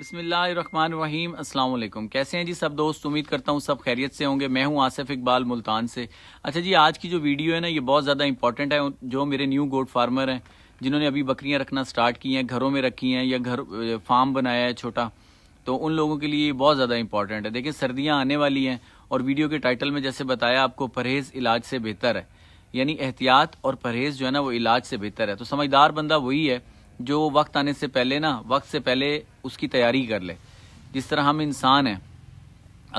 अस्सलाम वालेकुम कैसे हैं जी सब दोस्त उम्मीद करता हूँ सब खैरियत से होंगे मैं हूँ आसिफ इकबाल मुल्तान से अच्छा जी आज की जो वीडियो है ना ये बहुत ज़्यादा इंपॉर्टेंट है जो मेरे न्यू गोड फार्मर हैं जिन्होंने अभी बकरियाँ रखना स्टार्ट की हैं घरों में रखी हैं या घर फार्म बनाया है छोटा तो उन लोगों के लिए बहुत ज़्यादा इंपॉर्टेंट है देखिये सर्दियाँ आने वाली हैं और वीडियो के टाइटल में जैसे बताया आपको परहेज़ इलाज से बेहतर है यानी एहतियात और परहेज़ जो है ना वो इलाज से बेहतर है तो समझदार बंदा वही है जो वक्त आने से पहले ना वक्त से पहले उसकी तैयारी कर ले जिस तरह हम इंसान हैं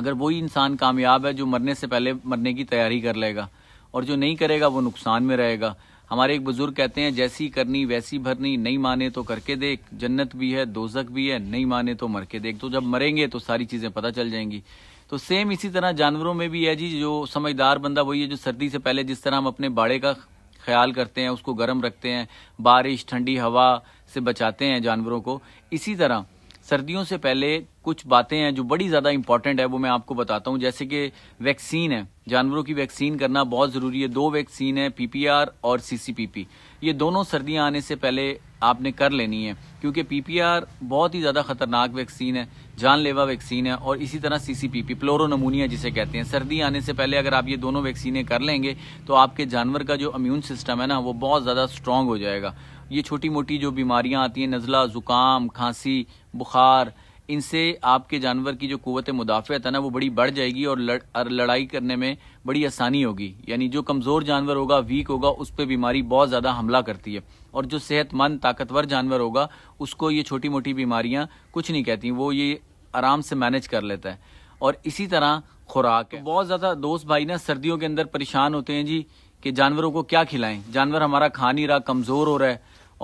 अगर वही इंसान कामयाब है जो मरने से पहले मरने की तैयारी कर लेगा और जो नहीं करेगा वो नुकसान में रहेगा हमारे एक बुजुर्ग कहते हैं जैसी करनी वैसी भरनी नहीं माने तो करके देख जन्नत भी है दोजक भी है नहीं माने तो मर के देख तो जब मरेंगे तो सारी चीजें पता चल जाएंगी तो सेम इसी तरह जानवरों में भी है जी जो समझदार बंदा वही है जो सर्दी से पहले जिस तरह हम अपने बाड़े का ख्याल करते हैं उसको गर्म रखते हैं बारिश ठंडी हवा से बचाते हैं जानवरों को इसी तरह सर्दियों से पहले कुछ बातें हैं जो बड़ी ज़्यादा इंपॉर्टेंट है वो मैं आपको बताता हूँ जैसे कि वैक्सीन है जानवरों की वैक्सीन करना बहुत ज़रूरी है दो वैक्सीन है पीपीआर और सीसीपीपी ये दोनों सर्दियां आने से पहले आपने कर लेनी है क्योंकि पीपीआर बहुत ही ज़्यादा खतरनाक वैक्सीन है जानलेवा वैक्सीन है और इसी तरह सीसीपीपी नमूनिया जिसे कहते हैं सर्दी आने से पहले अगर आप ये दोनों वैक्सीनें कर लेंगे तो आपके जानवर का जो इम्यून सिस्टम है ना वो बहुत ज़्यादा स्ट्रांग हो जाएगा ये छोटी मोटी जो बीमारियाँ आती हैं नज़ला ज़ुकाम खांसी बुखार इनसे आपके जानवर की जो कुत मुदाफ़त है ना वो बड़ी बढ़ जाएगी और लड़ाई करने में बड़ी आसानी होगी यानी जो कमज़ोर जानवर होगा वीक होगा उस पर बीमारी बहुत ज़्यादा हमला करती है और जो सेहतमंद ताकतवर जानवर होगा उसको ये छोटी मोटी बीमारियां कुछ नहीं कहती वो ये आराम से मैनेज कर लेता है और इसी तरह खुराक है बहुत ज़्यादा दोस्त भाई ना सर्दियों के अंदर परेशान होते हैं जी कि जानवरों को क्या खिलाएं जानवर हमारा खा नहीं रहा कमज़ोर हो रहा है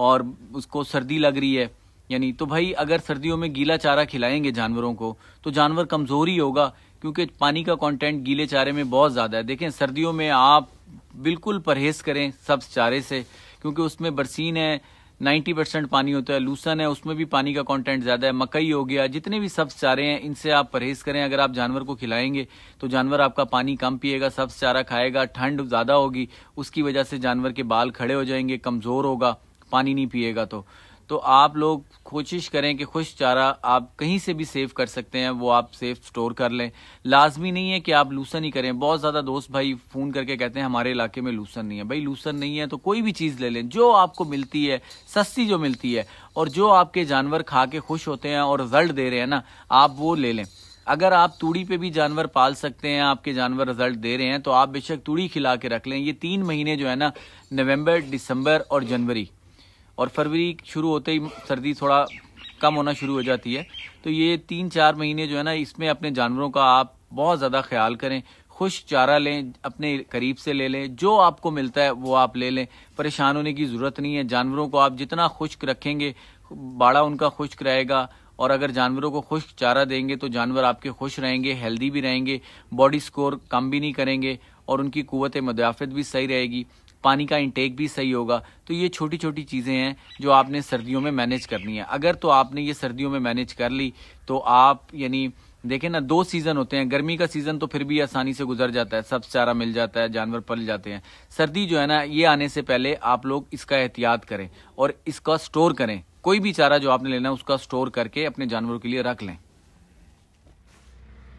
और उसको सर्दी लग रही है यानी तो भाई अगर सर्दियों में गीला चारा खिलाएंगे जानवरों को तो जानवर कमज़ोर ही होगा क्योंकि पानी का कंटेंट गीले चारे में बहुत ज़्यादा है देखें सर्दियों में आप बिल्कुल परहेज़ करें सब चारे से क्योंकि उसमें बरसीन है 90 परसेंट पानी होता है लूसन है उसमें भी पानी का कंटेंट ज़्यादा है मकई हो गया जितने भी सब्स चारे हैं इनसे आप परहेज़ करें अगर आप जानवर को खिलाएंगे तो जानवर आपका पानी कम पिएगा सब्स चारा खाएगा ठंड ज़्यादा होगी उसकी वजह से जानवर के बाल खड़े हो जाएंगे कमज़ोर होगा पानी नहीं पिएगा तो तो आप लोग कोशिश करें कि खुश चारा आप कहीं से भी सेव कर सकते हैं वो आप सेव स्टोर कर लें लाजमी नहीं है कि आप लूसन ही करें बहुत ज़्यादा दोस्त भाई फ़ोन करके कहते हैं हमारे इलाके में लूसन नहीं है भाई लूसन नहीं है तो कोई भी चीज़ ले लें जो आपको मिलती है सस्ती जो मिलती है और जो आपके जानवर खा के खुश होते हैं और रिजल्ट दे रहे हैं ना आप वो ले लें अगर आप तूड़ी पे भी जानवर पाल सकते हैं आपके जानवर रिजल्ट दे रहे हैं तो आप बेशक तूड़ी खिला के रख लें ये तीन महीने जो है ना नवंबर दिसंबर और जनवरी और फरवरी शुरू होते ही सर्दी थोड़ा कम होना शुरू हो जाती है तो ये तीन चार महीने जो है ना इसमें अपने जानवरों का आप बहुत ज़्यादा ख्याल करें खुश चारा लें अपने करीब से ले लें जो आपको मिलता है वो आप ले लें परेशान होने की ज़रूरत नहीं है जानवरों को आप जितना खुश्क रखेंगे बाड़ा उनका खुश्क रहेगा और अगर जानवरों को खुश चारा देंगे तो जानवर आपके खुश रहेंगे हेल्दी भी रहेंगे बॉडी स्कोर कम भी नहीं करेंगे और उनकी कुत मदाफत भी सही रहेगी पानी का इंटेक भी सही होगा तो ये छोटी छोटी चीज़ें हैं जो आपने सर्दियों में मैनेज करनी है अगर तो आपने ये सर्दियों में मैनेज कर ली तो आप यानी देखें ना दो सीज़न होते हैं गर्मी का सीज़न तो फिर भी आसानी से गुजर जाता है सब चारा मिल जाता है जानवर पल जाते हैं सर्दी जो है ना ये आने से पहले आप लोग इसका एहतियात करें और इसका स्टोर करें कोई भी चारा जो आपने लेना है उसका स्टोर करके अपने जानवरों के लिए रख लें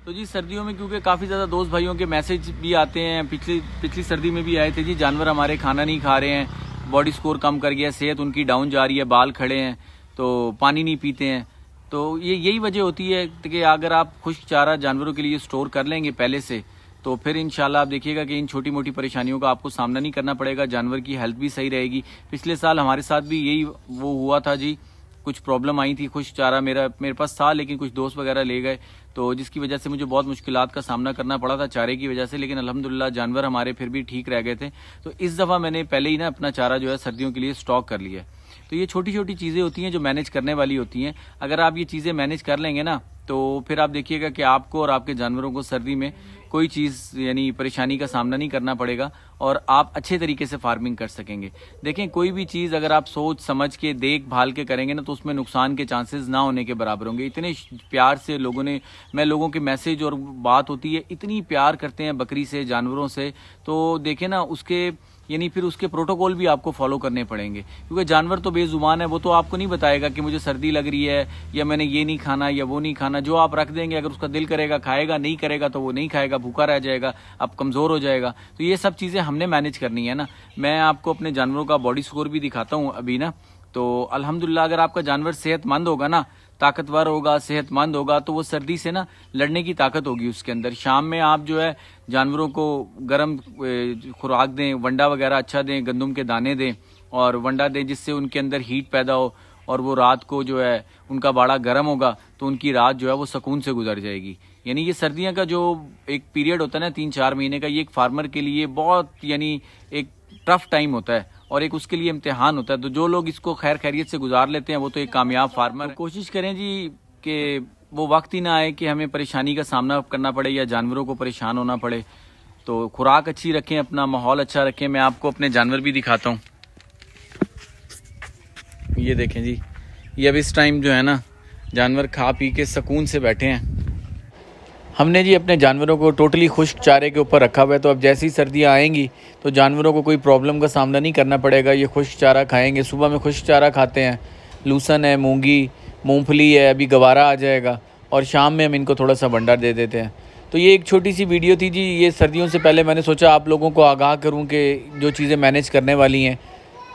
तो जी सर्दियों में क्योंकि काफ़ी ज़्यादा दोस्त भाइयों के मैसेज भी आते हैं पिछली पिछली सर्दी में भी आए थे जी जानवर हमारे खाना नहीं खा रहे हैं बॉडी स्कोर कम कर गया सेहत उनकी डाउन जा रही है बाल खड़े हैं तो पानी नहीं पीते हैं तो ये यही वजह होती है कि अगर आप खुश चारा जानवरों के लिए स्टोर कर लेंगे पहले से तो फिर इंशाल्लाह आप देखिएगा कि इन छोटी मोटी परेशानियों का आपको सामना नहीं करना पड़ेगा जानवर की हेल्थ भी सही रहेगी पिछले साल हमारे साथ भी यही वो हुआ था जी कुछ प्रॉब्लम आई थी खुश चारा मेरा मेरे पास था लेकिन कुछ दोस्त वगैरह ले गए तो जिसकी वजह से मुझे बहुत मुश्किल का सामना करना पड़ा था चारे की वजह से लेकिन अलहमदिल्ला जानवर हमारे फिर भी ठीक रह गए थे तो इस दफ़ा मैंने पहले ही ना अपना चारा जो है सर्दियों के लिए स्टॉक कर लिया है तो ये छोटी छोटी चीज़ें होती हैं जो मैनेज करने वाली होती हैं अगर आप ये चीज़ें मैनेज कर लेंगे ना तो फिर आप देखिएगा कि आपको और आपके जानवरों को सर्दी में कोई चीज़ यानी परेशानी का सामना नहीं करना पड़ेगा और आप अच्छे तरीके से फार्मिंग कर सकेंगे देखें कोई भी चीज़ अगर आप सोच समझ के देख भाल के करेंगे ना तो उसमें नुकसान के चांसेस ना होने के बराबर होंगे इतने प्यार से लोगों ने मैं लोगों के मैसेज और बात होती है इतनी प्यार करते हैं बकरी से जानवरों से तो देखें ना उसके यानी फिर उसके प्रोटोकॉल भी आपको फॉलो करने पड़ेंगे क्योंकि जानवर तो बेजुबान है वो तो आपको नहीं बताएगा कि मुझे सर्दी लग रही है या मैंने ये नहीं खाना या वो नहीं खाना जो आप रख देंगे अगर उसका दिल करेगा खाएगा नहीं करेगा तो वो नहीं खाएगा भूखा रह जाएगा आप कमज़ोर हो जाएगा तो ये सब चीज़ें हमने मैनेज करनी है ना मैं आपको अपने जानवरों का बॉडी स्कोर भी दिखाता हूँ अभी ना तो अलहमदुल्ला अगर आपका जानवर सेहतमंद होगा ना ताकतवर होगा सेहतमंद होगा तो वो सर्दी से ना लड़ने की ताकत होगी उसके अंदर शाम में आप जो है जानवरों को गर्म खुराक दें वंडा वगैरह अच्छा दें गंदम के दाने दें और वंडा दें जिससे उनके अंदर हीट पैदा हो और वो रात को जो है उनका बाड़ा गर्म होगा तो उनकी रात जो है वो सुकून से गुजर जाएगी यानी ये सर्दियाँ का जो एक पीरियड होता है ना तीन चार महीने का ये एक फार्मर के लिए बहुत यानी एक टफ टाइम होता है और एक उसके लिए इम्तिहान होता है तो जो लोग इसको खैर खैरियत से गुजार लेते हैं वो तो एक कामयाब तो फार्मर तो कोशिश करें जी कि वो वक्त ही ना आए कि हमें परेशानी का सामना करना पड़े या जानवरों को परेशान होना पड़े तो खुराक अच्छी रखें अपना माहौल अच्छा रखें मैं आपको अपने जानवर भी दिखाता हूँ ये देखें जी ये अब इस टाइम जो है ना जानवर खा पी के सुकून से बैठे हैं हमने जी अपने जानवरों को टोटली खुश्क चारे के ऊपर रखा हुआ है तो अब जैसी सर्दियाँ आएंगी तो जानवरों को कोई प्रॉब्लम का सामना नहीं करना पड़ेगा ये खुश्क चारा खाएंगे सुबह में खुश्क चारा खाते हैं लूसन है मूँगी मूँगफली है अभी गवारा आ जाएगा और शाम में हम इनको थोड़ा सा भंडार दे देते हैं तो ये एक छोटी सी वीडियो थी जी ये सर्दियों से पहले मैंने सोचा आप लोगों को आगाह करूं कि जो चीज़ें मैनेज करने वाली हैं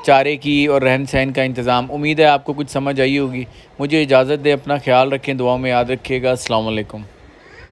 चारे की और रहन सहन का इंतज़ाम उम्मीद है आपको कुछ समझ आई होगी मुझे इजाज़त दें अपना ख्याल रखें दुआओं में याद रखिएगा असलकम